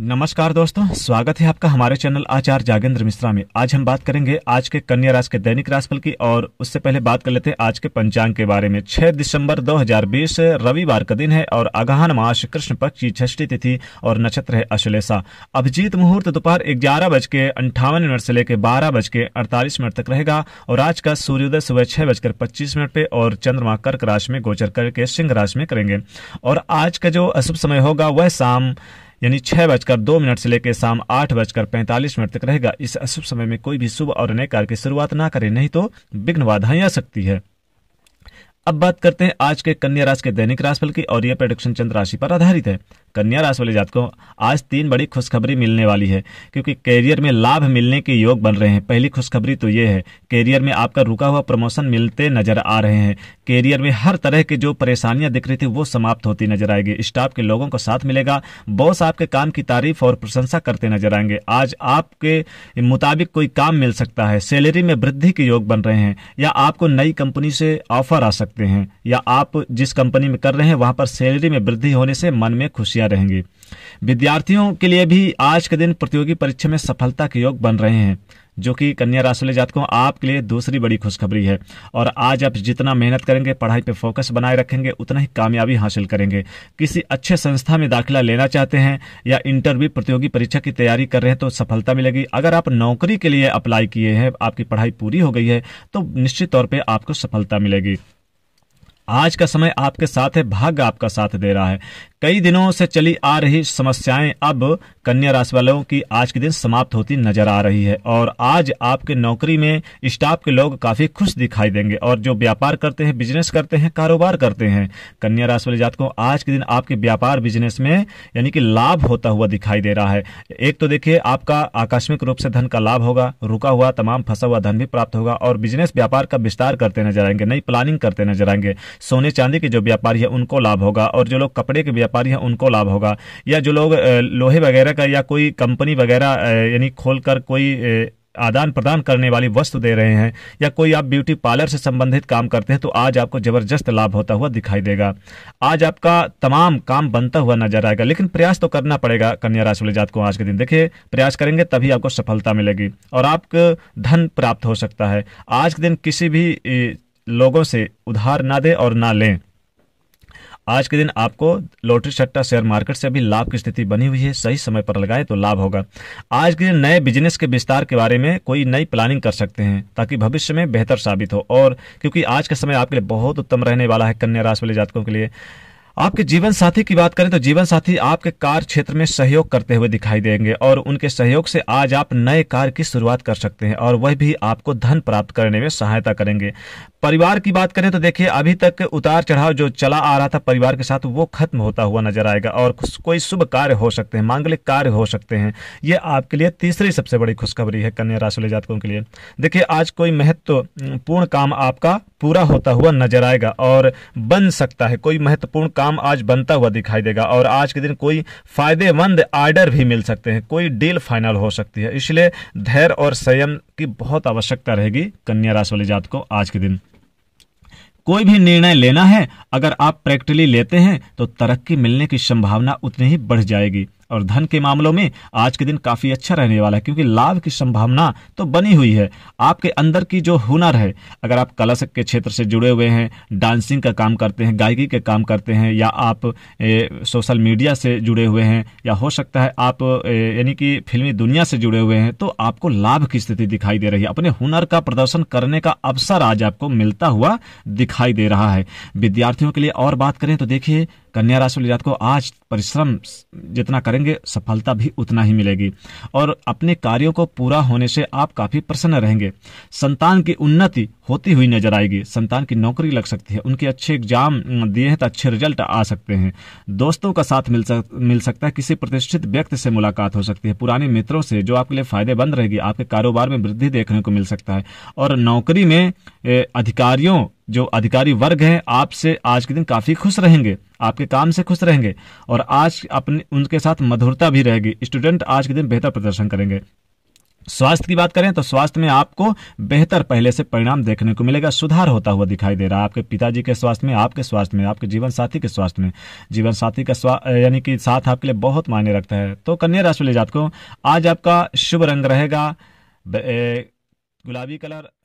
नमस्कार दोस्तों स्वागत है आपका हमारे चैनल आचार्य जागेंद्र मिश्रा में आज हम बात करेंगे आज के कन्या राशि के दैनिक राशिफल की और उससे पहले बात कर लेते हैं आज के पंचांग के बारे में 6 दिसंबर 2020 रविवार का दिन है और अगहन मास कृष्ण पक्ष की छठी तिथि और नक्षत्र है अश्लेषा अभिजीत मुहूर्त दोपहर ग्यारह बज के अंठावन मिनट से लेकर बारह बज के अड़तालीस मिनट तक रहेगा और आज का सूर्योदय सुबह छह बजकर पच्चीस मिनट पे और चंद्रमा कर्क राशि में गोचर करके सिंह राशि में करेंगे और आज का जो अशुभ समय होगा वह शाम यानी छह बजकर दो मिनट से लेकर शाम आठ बजकर पैंतालीस मिनट तक रहेगा इस अशुभ समय में कोई भी शुभ और नए कार्य की शुरुआत ना करे नहीं तो विघ्न बाधाएं आ सकती है अब बात करते हैं आज के कन्या राशि के दैनिक राशिफल की और यह प्रोडक्शन चंद्र राशि पर आधारित है कन्या राशि वाले जातकों आज तीन बड़ी खुशखबरी मिलने वाली है क्योंकि कैरियर में लाभ मिलने के योग बन रहे हैं पहली खुशखबरी तो ये है कैरियर में आपका रुका हुआ प्रमोशन मिलते नजर आ रहे हैं कैरियर में हर तरह की जो परेशानियां दिख रही थी वो समाप्त होती नजर आएगी स्टाफ के लोगों को साथ मिलेगा बॉस आपके काम की तारीफ और प्रशंसा करते नजर आएंगे आज आपके मुताबिक कोई काम मिल सकता है सैलरी में वृद्धि के योग बन रहे हैं या आपको नई कंपनी से ऑफर आ सकते हैं या आप जिस कंपनी में कर रहे हैं वहां पर सैलरी में वृद्धि होने से मन में खुशियां मुहैया रहेंगे विद्यार्थियों के लिए भी आज के दिन प्रतियोगी परीक्षा में सफलता के योग बन रहे हैं जो कि कन्या राशि वाले जातकों आपके लिए दूसरी बड़ी खुशखबरी है और आज आप जितना मेहनत करेंगे पढ़ाई पे फोकस बनाए रखेंगे उतना ही कामयाबी हासिल करेंगे किसी अच्छे संस्था में दाखिला लेना चाहते हैं या इंटरव्यू प्रतियोगी परीक्षा की तैयारी कर रहे हैं तो सफलता मिलेगी अगर आप नौकरी के लिए अप्लाई किए हैं आपकी पढ़ाई पूरी हो गई है तो निश्चित तौर पर आपको सफलता मिलेगी आज का समय आपके साथ है भाग्य आपका साथ दे रहा है कई दिनों से चली आ रही समस्याएं अब कन्या राशि वालों की आज के दिन समाप्त होती नजर आ रही है और आज आपके नौकरी में स्टाफ के लोग काफी खुश दिखाई देंगे और जो व्यापार करते हैं बिजनेस करते हैं कारोबार करते हैं कन्या राशि वाले जातकों आज के दिन आपके व्यापार बिजनेस में यानी कि लाभ होता हुआ दिखाई दे रहा है एक तो देखिए आपका आकस्मिक रूप से धन का लाभ होगा रुका हुआ तमाम फंसा हुआ धन भी प्राप्त होगा और बिजनेस व्यापार का विस्तार करते नजर आएंगे नई प्लानिंग करते नजर आएंगे सोने चांदी के जो व्यापारी है उनको लाभ होगा और जो लोग कपड़े के व्यापारी हैं उनको लाभ होगा या जो लोग लोहे वगैरह का या कोई कंपनी वगैरह यानी खोल कर कोई आदान प्रदान करने वाली वस्तु दे रहे हैं या कोई आप ब्यूटी पार्लर से संबंधित काम करते हैं तो आज आपको जबरदस्त लाभ होता हुआ दिखाई देगा आज आपका तमाम काम बनता हुआ नजर आएगा लेकिन प्रयास तो करना पड़ेगा कन्या राशि वाले जात को आज के दिन देखिए प्रयास करेंगे तभी आपको सफलता मिलेगी और आपको धन प्राप्त हो सकता है आज के दिन किसी भी लोगों से उधार ना दें और ना लें आज के दिन आपको लॉटरी सट्टा शेयर मार्केट से भी लाभ की स्थिति बनी हुई है सही समय पर लगाएं तो लाभ होगा आज के दिन नए बिजनेस के विस्तार के बारे में कोई नई प्लानिंग कर सकते हैं ताकि भविष्य में बेहतर साबित हो और क्योंकि आज का समय आपके लिए बहुत उत्तम रहने वाला है कन्या राशि वाले जातकों के लिए आपके जीवन साथी की बात करें तो जीवन साथी आपके कार्य क्षेत्र में सहयोग करते हुए दिखाई देंगे और उनके सहयोग से आज आप नए कार्य की शुरुआत कर सकते हैं और वह भी आपको धन प्राप्त करने में सहायता करेंगे परिवार की बात करें तो देखिए अभी तक उतार चढ़ाव जो चला आ रहा था परिवार के साथ वो खत्म होता हुआ नजर आएगा और कोई शुभ कार्य हो सकते हैं मांगलिक कार्य हो सकते हैं ये आपके लिए तीसरी सबसे बड़ी खुशखबरी है कन्या राशि वाले जातकों के लिए देखिए आज कोई महत्वपूर्ण काम आपका पूरा होता हुआ नजर आएगा और बन सकता है कोई महत्वपूर्ण काम आज बनता हुआ दिखाई देगा और आज के दिन कोई फायदेमंद आर्डर भी मिल सकते हैं कोई डील फाइनल हो सकती है इसलिए धैर्य और संयम की बहुत आवश्यकता रहेगी कन्या राशि वाले जात को आज के दिन कोई भी निर्णय लेना है अगर आप प्रैक्टिकली लेते हैं तो तरक्की मिलने की संभावना उतनी ही बढ़ जाएगी और धन के मामलों में आज के दिन काफी अच्छा रहने वाला है क्योंकि लाभ की संभावना तो बनी हुई है आपके अंदर की जो हुनर है अगर आप कला के क्षेत्र से जुड़े हुए हैं डांसिंग का काम करते हैं गायकी के काम करते हैं या आप ए, सोशल मीडिया से जुड़े हुए हैं या हो सकता है आप यानी कि फिल्मी दुनिया से जुड़े हुए हैं तो आपको लाभ की स्थिति दिखाई दे रही है अपने हुनर का प्रदर्शन करने का अवसर आज आपको मिलता हुआ दिखाई दे रहा है विद्यार्थियों के लिए और बात करें तो देखिए कन्या राशि रात को आज परिश्रम जितना करेंगे करेंगे सफलता भी उतना ही मिलेगी और अपने कार्यों को पूरा होने से आप काफी प्रसन्न रहेंगे संतान की उन्नति होती हुई नजर आएगी संतान की नौकरी लग सकती है उनके अच्छे एग्जाम दिए हैं तो अच्छे रिजल्ट आ सकते हैं दोस्तों का साथ मिल सक, मिल सकता है किसी प्रतिष्ठित व्यक्ति से मुलाकात हो सकती है पुराने मित्रों से जो आपके लिए फायदेमंद रहेगी आपके कारोबार में वृद्धि देखने को मिल सकता है और नौकरी में अधिकारियों जो अधिकारी वर्ग है आपसे आज के दिन काफी खुश रहेंगे आपके काम से खुश रहेंगे और आज अपने उनके साथ मधुरता भी रहेगी स्टूडेंट आज के दिन बेहतर प्रदर्शन करेंगे स्वास्थ्य की बात करें तो स्वास्थ्य में आपको बेहतर पहले से परिणाम देखने को मिलेगा सुधार होता हुआ दिखाई दे रहा है आपके पिताजी के स्वास्थ्य में आपके स्वास्थ्य में आपके जीवन साथी के स्वास्थ्य में जीवन साथी का यानी कि साथ आपके लिए बहुत मायने रखता है तो कन्या राशि वाले जातकों आज आपका शुभ रंग रहेगा गुलाबी कलर